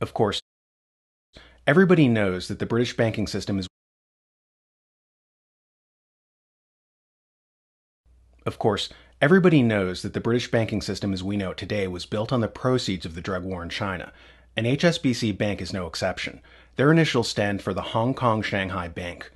Of course, everybody knows that the British banking system is. Of course, everybody knows that the British banking system as we know it today was built on the proceeds of the drug war in China, and HSBC Bank is no exception. Their initials stand for the Hong Kong Shanghai Bank,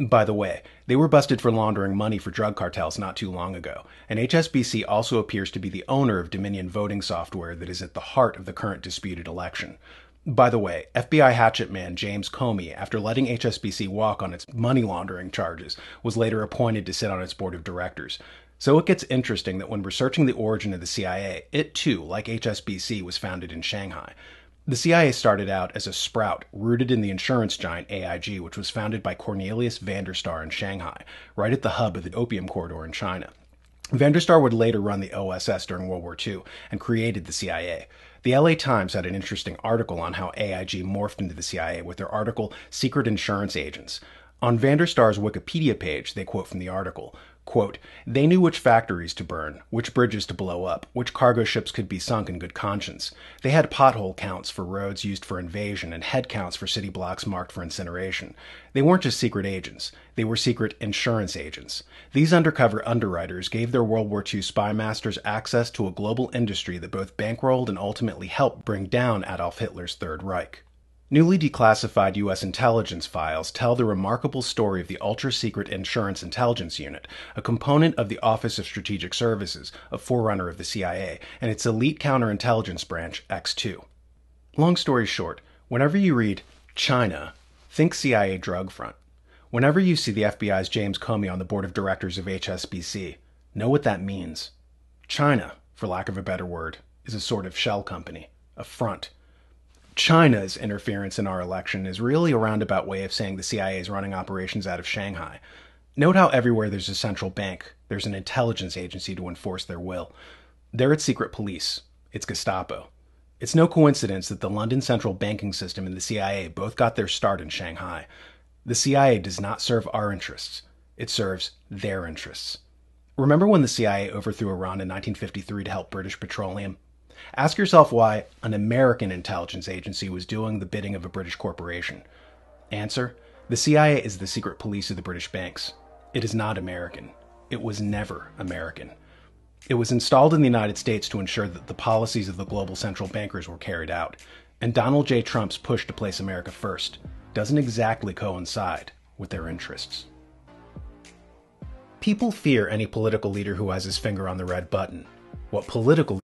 by the way, they were busted for laundering money for drug cartels not too long ago, and HSBC also appears to be the owner of Dominion voting software that is at the heart of the current disputed election. By the way, FBI hatchet man James Comey, after letting HSBC walk on its money laundering charges, was later appointed to sit on its board of directors. So it gets interesting that when researching the origin of the CIA, it too, like HSBC, was founded in Shanghai. The CIA started out as a sprout rooted in the insurance giant AIG, which was founded by Cornelius Vanderstar in Shanghai, right at the hub of the Opium Corridor in China. Vanderstar would later run the OSS during World War II and created the CIA. The LA Times had an interesting article on how AIG morphed into the CIA with their article Secret Insurance Agents. On Vanderstar's Wikipedia page, they quote from the article Quote, they knew which factories to burn, which bridges to blow up, which cargo ships could be sunk in good conscience. They had pothole counts for roads used for invasion and head counts for city blocks marked for incineration. They weren't just secret agents, they were secret insurance agents. These undercover underwriters gave their World War II spy masters access to a global industry that both bankrolled and ultimately helped bring down Adolf Hitler's Third Reich. Newly declassified U.S. intelligence files tell the remarkable story of the Ultra Secret Insurance Intelligence Unit, a component of the Office of Strategic Services, a forerunner of the CIA, and its elite counterintelligence branch, X2. Long story short, whenever you read China, think CIA drug front. Whenever you see the FBI's James Comey on the board of directors of HSBC, know what that means. China, for lack of a better word, is a sort of shell company, a front China's interference in our election is really a roundabout way of saying the CIA is running operations out of Shanghai. Note how everywhere there's a central bank, there's an intelligence agency to enforce their will. They're it's secret police, it's Gestapo. It's no coincidence that the London central banking system and the CIA both got their start in Shanghai. The CIA does not serve our interests, it serves their interests. Remember when the CIA overthrew Iran in 1953 to help British Petroleum? Ask yourself why an American intelligence agency was doing the bidding of a British corporation. Answer The CIA is the secret police of the British banks. It is not American. It was never American. It was installed in the United States to ensure that the policies of the global central bankers were carried out, and Donald J. Trump's push to place America first doesn't exactly coincide with their interests. People fear any political leader who has his finger on the red button. What political